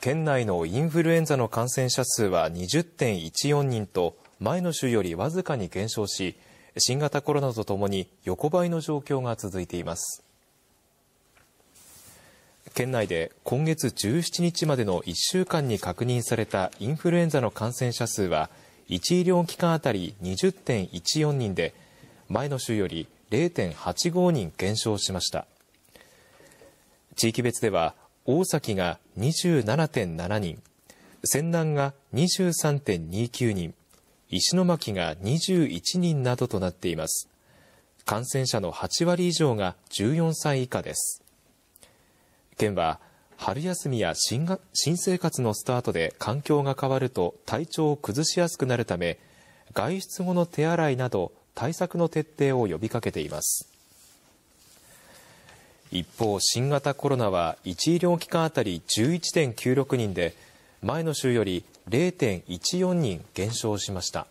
県内のインフルエンザの感染者数は20.14人と、前の週よりわずかに減少し、新型コロナとともに横ばいの状況が続いています。県内で今月17日までの1週間に確認されたインフルエンザの感染者数は、1医療機関当たり20.14人で、前の週より0.85人減少しました。地域別では、大崎が27.7人、泉南が23.29人、石巻が21人などとなっています。感染者の8割以上が14歳以下です。県は、春休みや新が新生活のスタートで環境が変わると体調を崩しやすくなるため、外出後の手洗いなど対策の徹底を呼びかけています。一方、新型コロナは1医療機関当たり11.96人で前の週より0.14人減少しました。